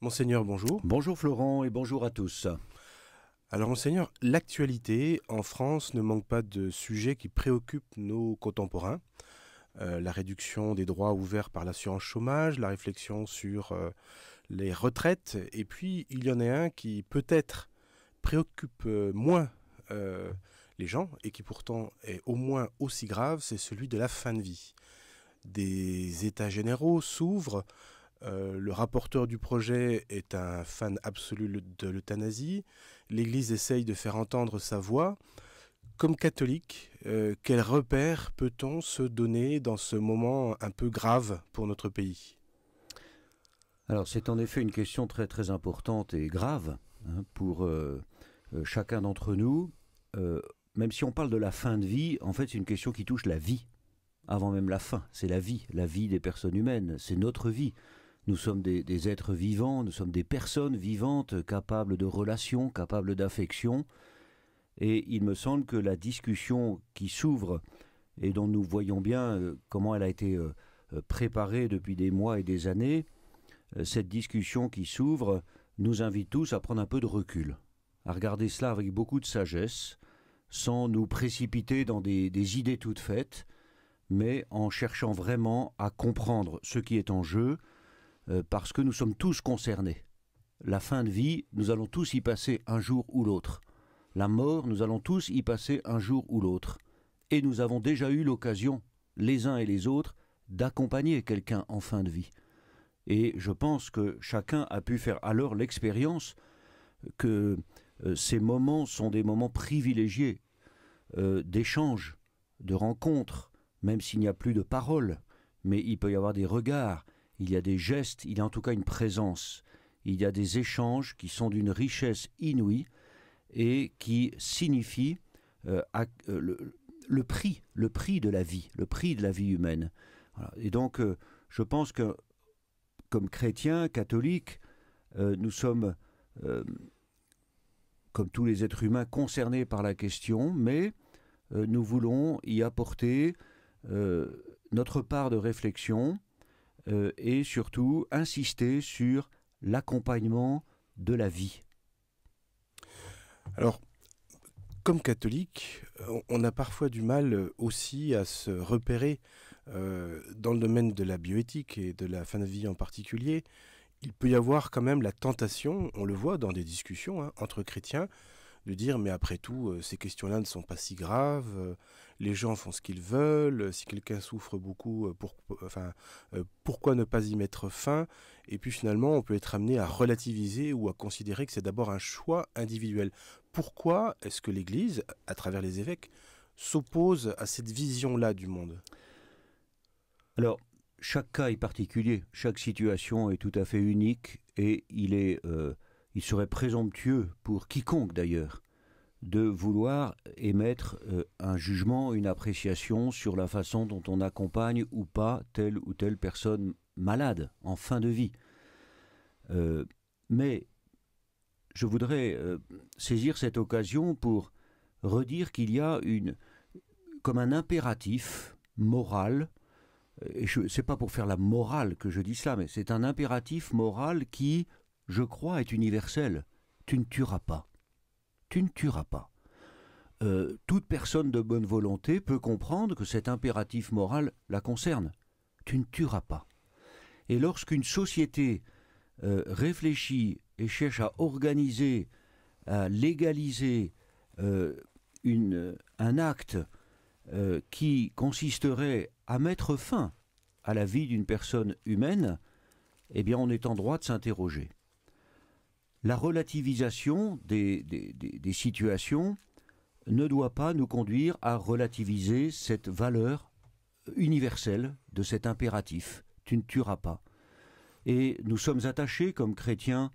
Monseigneur, bonjour. Bonjour Florent et bonjour à tous. Alors monseigneur, l'actualité en France ne manque pas de sujets qui préoccupent nos contemporains. Euh, la réduction des droits ouverts par l'assurance chômage, la réflexion sur euh, les retraites, et puis il y en a un qui peut-être préoccupe euh, moins les gens et qui pourtant est au moins aussi grave, c'est celui de la fin de vie. Des états généraux s'ouvrent euh, le rapporteur du projet est un fan absolu de l'euthanasie. L'Église essaye de faire entendre sa voix. Comme catholique, quels euh, quel repère peut-on se donner dans ce moment un peu grave pour notre pays Alors c'est en effet une question très très importante et grave hein, pour euh, chacun d'entre nous. même si on parle de la fin de vie, en fait c'est une question qui touche la vie avant même la fin. C'est la vie, la vie des personnes humaines, c'est notre vie. Nous sommes des, êtres vivants, nous sommes des personnes vivantes, capables de relations, capables d'affection. Et il me semble que la discussion qui s'ouvre et dont nous voyons bien euh, comment elle a été euh, euh, préparée depuis des mois et des années, cette discussion qui s'ouvre nous invite tous à prendre un peu de recul, à regarder cela avec beaucoup de sagesse, sans nous précipiter dans des idées toutes faites, mais en cherchant vraiment à comprendre ce qui est en jeu, euh, parce que nous sommes tous concernés. La fin de vie, nous allons tous y passer un jour ou l'autre. La mort, nous allons tous y passer un jour ou l'autre. Et nous avons déjà eu l'occasion, les uns et les autres, d'accompagner quelqu'un en fin de vie. Et je pense que chacun a pu faire alors l'expérience que euh, ces moments sont des moments privilégiés euh, d'échanges, de rencontres, même s'il n'y a plus de paroles, mais il peut y avoir des regards, il y a des gestes, il y a en tout cas une présence, il y a des échanges qui sont d'une richesse inouïe et qui signifient euh, euh, le, prix, le prix de la vie, le prix de la vie humaine. Et donc, euh, je pense que, comme chrétiens, catholiques, nous sommes, comme tous les êtres humains, concernés par la question, mais nous voulons y apporter notre part de réflexion euh, et surtout insister sur l'accompagnement de la vie. Alors, comme catholique, on a parfois du mal euh, aussi à se repérer euh, dans le domaine de la bioéthique et de la fin de vie en particulier. Il peut y avoir quand même la tentation, on le voit dans des discussions hein, entre chrétiens, de dire mais après tout, euh, ces questions-là ne sont pas si graves, euh, les gens font ce qu'ils veulent, euh, si quelqu'un souffre beaucoup, pour, enfin, pourquoi ne pas y mettre fin Et puis finalement, on peut être amené à relativiser ou à considérer que c'est d'abord un choix individuel. Pourquoi est-ce que l'Église, à travers les évêques, s'oppose à cette vision-là du monde Alors, chaque cas est particulier, chaque situation est tout à fait unique et il est il serait présomptueux pour quiconque d'ailleurs de vouloir émettre euh, un jugement, une appréciation sur la façon dont on accompagne ou pas telle ou telle personne malade en fin de vie. Euh, mais je voudrais euh, saisir cette occasion pour redire qu'il y a une, comme un impératif moral, et ce n'est pas pour faire la morale que je dis cela, mais c'est un impératif moral qui je crois, est universel. Tu ne tueras pas. Tu ne tueras pas. Euh, toute personne de bonne volonté peut comprendre que cet impératif moral la concerne. Tu ne tueras pas. Et lorsqu'une société euh, réfléchit et cherche à organiser, à légaliser euh, un acte qui consisterait à mettre fin à la vie d'une personne humaine, eh bien on est en droit de s'interroger la relativisation des, situations ne doit pas nous conduire à relativiser cette valeur universelle de cet impératif tu ne tueras pas. Et nous sommes attachés, comme chrétiens,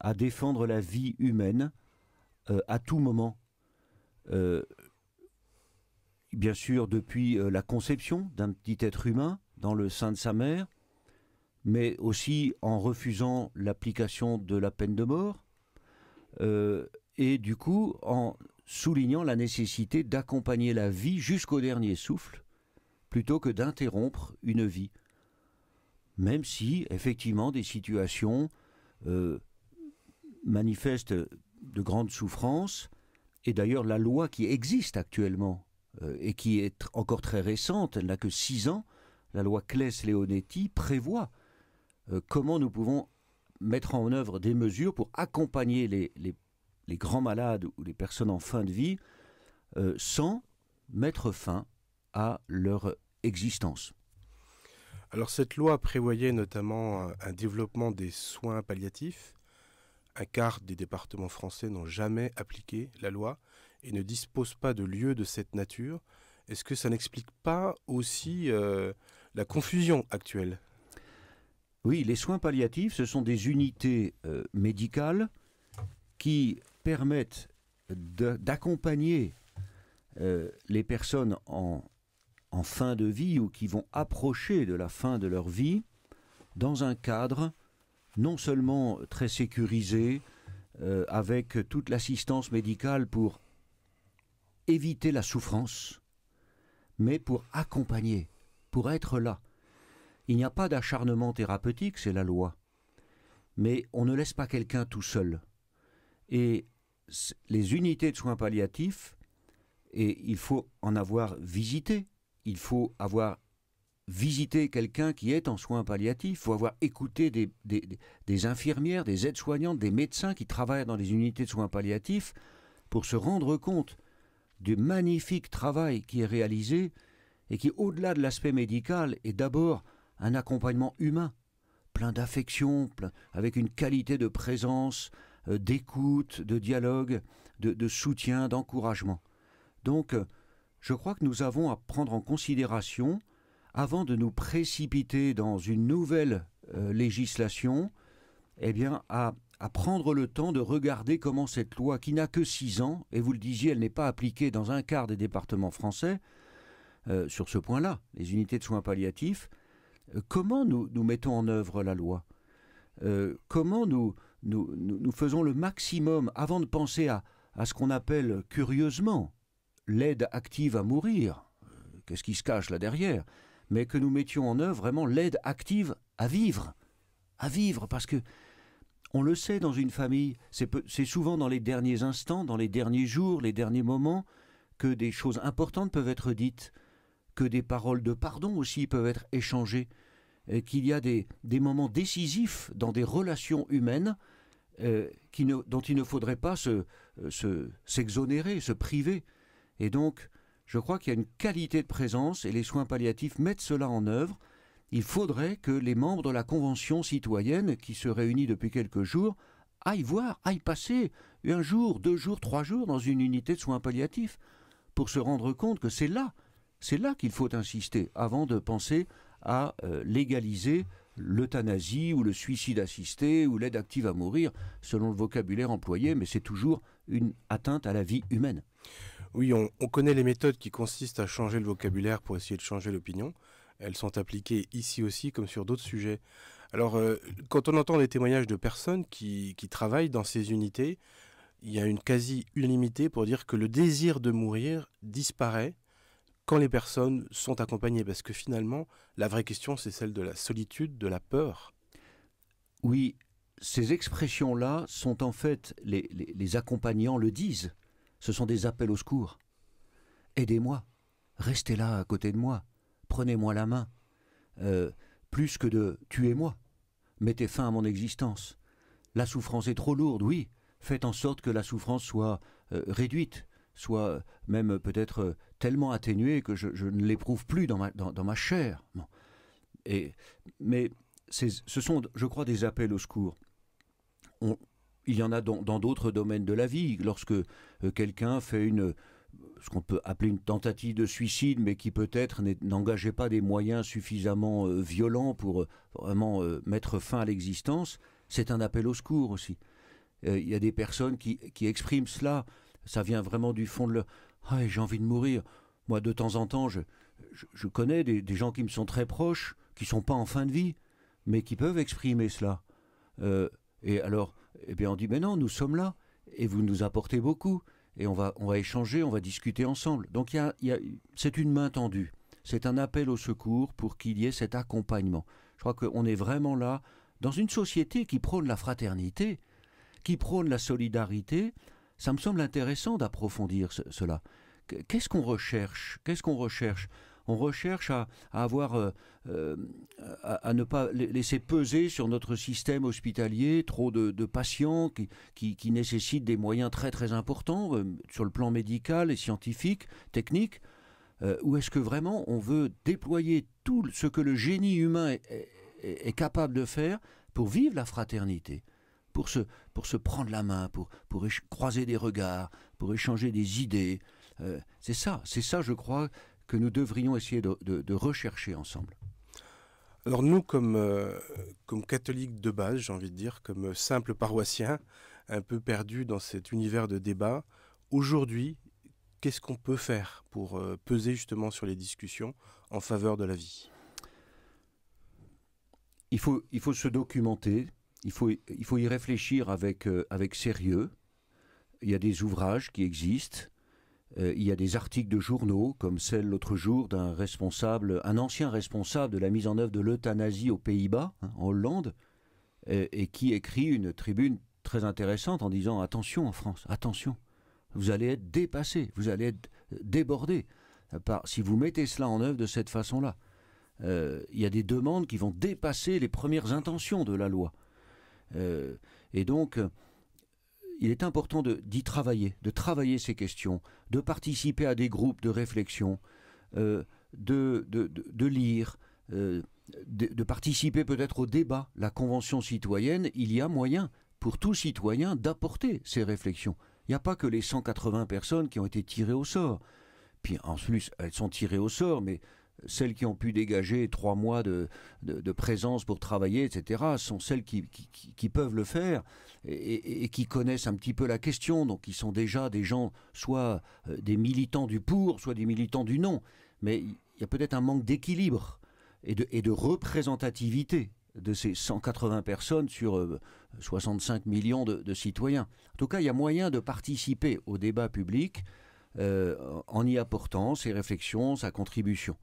à défendre la vie humaine euh, à tout moment. Euh, bien sûr, depuis euh, la conception d'un petit être humain dans le sein de sa mère, mais aussi en refusant l'application de la peine de mort, euh, et du coup en soulignant la nécessité d'accompagner la vie jusqu'au dernier souffle, plutôt que d'interrompre une vie. Même si, effectivement, des situations euh, manifestent de grandes souffrances, et d'ailleurs la loi qui existe actuellement, euh, et qui est encore très récente, elle n'a que six ans, la loi Claes-Leonetti prévoit euh, comment nous pouvons mettre en œuvre des mesures pour accompagner les, grands malades ou les personnes en fin de vie euh, sans mettre fin à leur existence. Alors cette loi prévoyait notamment euh, un, développement des soins palliatifs. Un quart des départements français n'ont jamais appliqué la loi et ne disposent pas de lieux de cette nature. Est-ce que ça n'explique pas aussi la confusion actuelle oui, les soins palliatifs, ce sont des unités euh, médicales qui permettent d'accompagner euh, les personnes en, fin de vie ou qui vont approcher de la fin de leur vie dans un cadre non seulement très sécurisé, euh, avec toute l'assistance médicale pour éviter la souffrance, mais pour accompagner, pour être là. Il n'y a pas d'acharnement thérapeutique, c'est la loi. Mais on ne laisse pas quelqu'un tout seul. Et les unités de soins palliatifs, et il faut en avoir visité, il faut avoir visité quelqu'un qui est en soins palliatifs, il faut avoir écouté des, des infirmières, des aides-soignantes, des médecins qui travaillent dans les unités de soins palliatifs pour se rendre compte du magnifique travail qui est réalisé et qui, au-delà de l'aspect médical, est d'abord un accompagnement humain, plein d'affection, avec une qualité de présence, euh, d'écoute, de dialogue, de, soutien, d'encouragement. Donc, euh, je crois que nous avons à prendre en considération, avant de nous précipiter dans une nouvelle euh, législation, eh bien, à, à, prendre le temps de regarder comment cette loi, qui n'a que six ans, et vous le disiez, elle n'est pas appliquée dans un quart des départements français, sur ce point-là, les unités de soins palliatifs, comment nous, mettons en œuvre la loi euh, Comment nous, faisons le maximum avant de penser à, à ce qu'on appelle curieusement l'aide active à mourir euh, Qu'est-ce qui se cache là derrière Mais que nous mettions en œuvre vraiment l'aide active à vivre. À vivre, parce que on le sait dans une famille, c'est souvent dans les derniers instants, dans les derniers jours, les derniers moments, que des choses importantes peuvent être dites que des paroles de pardon aussi peuvent être échangées, euh, qu'il y a des, moments décisifs dans des relations humaines euh, qui ne, dont il ne faudrait pas euh, se, s'exonérer, se, priver. Et donc, je crois qu'il y a une qualité de présence et les soins palliatifs mettent cela en œuvre. Il faudrait que les membres de la Convention citoyenne qui se réunit depuis quelques jours aillent voir, aillent passer un jour, deux jours, trois jours dans une unité de soins palliatifs pour se rendre compte que c'est là c'est là qu'il faut insister, avant de penser à euh, légaliser l'euthanasie ou le suicide assisté ou l'aide active à mourir, selon le vocabulaire employé, mais c'est toujours une atteinte à la vie humaine. Oui, on, connaît les méthodes qui consistent à changer le vocabulaire pour essayer de changer l'opinion. Elles sont appliquées ici aussi comme sur d'autres sujets. Alors, euh, quand on entend les témoignages de personnes qui, qui travaillent dans ces unités, il y a une quasi-unanimité pour dire que le désir de mourir disparaît quand les personnes sont accompagnées, parce que finalement, la vraie question, c'est celle de la solitude, de la peur. Oui, ces expressions-là sont en fait, les, accompagnants le disent, ce sont des appels au secours. Aidez-moi, restez là à côté de moi, prenez-moi la main, euh, plus que de tuez-moi, mettez fin à mon existence. La souffrance est trop lourde, oui, faites en sorte que la souffrance soit euh, réduite, soit euh, même euh, peut-être euh, tellement atténué que je, ne l'éprouve plus dans ma, dans, ma chair. Et, mais ce sont, je crois, des appels au secours. il y en a dans d'autres domaines de la vie. Lorsque quelqu'un fait une, ce qu'on peut appeler une tentative de suicide, mais qui peut-être n'engageait pas des moyens suffisamment violents pour vraiment mettre fin à l'existence, c'est un appel au secours aussi. Il y a des personnes qui, qui expriment cela ça vient vraiment du fond de leur... « Ah, j'ai envie de mourir. Moi, de temps en temps, je, je, connais des, gens qui me sont très proches, qui sont pas en fin de vie, mais qui peuvent exprimer cela. Euh, et alors, eh bien, on dit, mais non, nous sommes là, et vous nous apportez beaucoup, et on va, on va échanger, on va discuter ensemble. Donc, y a, y a, c'est une main tendue. C'est un appel au secours pour qu'il y ait cet accompagnement. Je crois qu'on est vraiment là, dans une société qui prône la fraternité, qui prône la solidarité, ça me semble intéressant d'approfondir cela. Qu'est-ce qu'on recherche Qu'est-ce qu'on recherche on recherche à, avoir, euh, euh, à, ne pas laisser peser sur notre système hospitalier trop de, patients qui, nécessitent des moyens très très importants euh, sur le plan médical et scientifique, technique. ou est-ce que vraiment on veut déployer tout ce que le génie humain est capable de faire pour vivre la fraternité pour se, pour se prendre la main, pour, pour croiser des regards, pour échanger des idées. Euh, c'est ça, c'est ça, je crois, que nous devrions essayer de, de, rechercher ensemble. Alors nous, comme, euh, comme catholiques de base, j'ai envie de dire, comme simples paroissiens, un peu perdus dans cet univers de débat, aujourd'hui, qu'est-ce qu'on peut faire pour euh, peser justement sur les discussions en faveur de la vie il faut, il faut se documenter, il faut, il faut y réfléchir avec, euh, avec sérieux. Il y a des ouvrages qui existent. Euh, il y a des articles de journaux, comme celle l'autre jour d'un responsable, un ancien responsable de la mise en œuvre de l'euthanasie aux Pays-Bas, hein, en Hollande, euh, et qui écrit une tribune très intéressante en disant attention en France, attention, vous allez être dépassé, vous allez être débordé par, si vous mettez cela en œuvre de cette façon-là. Il y a des demandes qui vont dépasser les premières intentions de la loi. Euh, et donc, euh, il est important d'y travailler, de travailler ces questions, de participer à des groupes de réflexion, euh, de, de, lire, de, participer peut-être au débat. La Convention citoyenne, il y a moyen pour tout citoyen d'apporter ses réflexions. Il n'y a pas que les 180 personnes qui ont été tirées au sort. Puis en plus, elles sont tirées au sort, mais celles qui ont pu dégager trois mois de, présence pour travailler, etc., sont celles qui, peuvent le faire et, qui connaissent un petit peu la question. Donc, ils sont déjà des gens, soit euh, des militants du pour, soit des militants du non. Mais il y a peut-être un manque d'équilibre et de, et de représentativité de ces 180 personnes sur 65 euh, millions de, citoyens. En tout cas, il y a moyen de participer au débat public euh, en y apportant ses réflexions, sa contribution.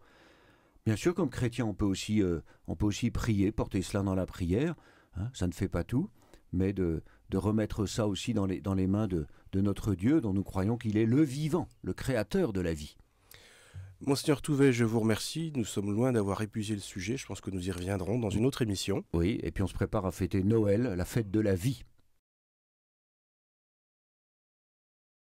Bien sûr, comme chrétien, on peut aussi, euh, peut aussi prier, porter cela dans la prière. Hein, ça ne fait pas tout, mais de, remettre ça aussi dans les, dans les mains de, de notre Dieu, dont nous croyons qu'il est le vivant, le créateur de la vie. Monseigneur Touvet, je vous remercie. Nous sommes loin d'avoir épuisé le sujet. Je pense que nous y reviendrons dans une autre émission. Oui, et puis on se prépare à fêter Noël, la fête de la vie.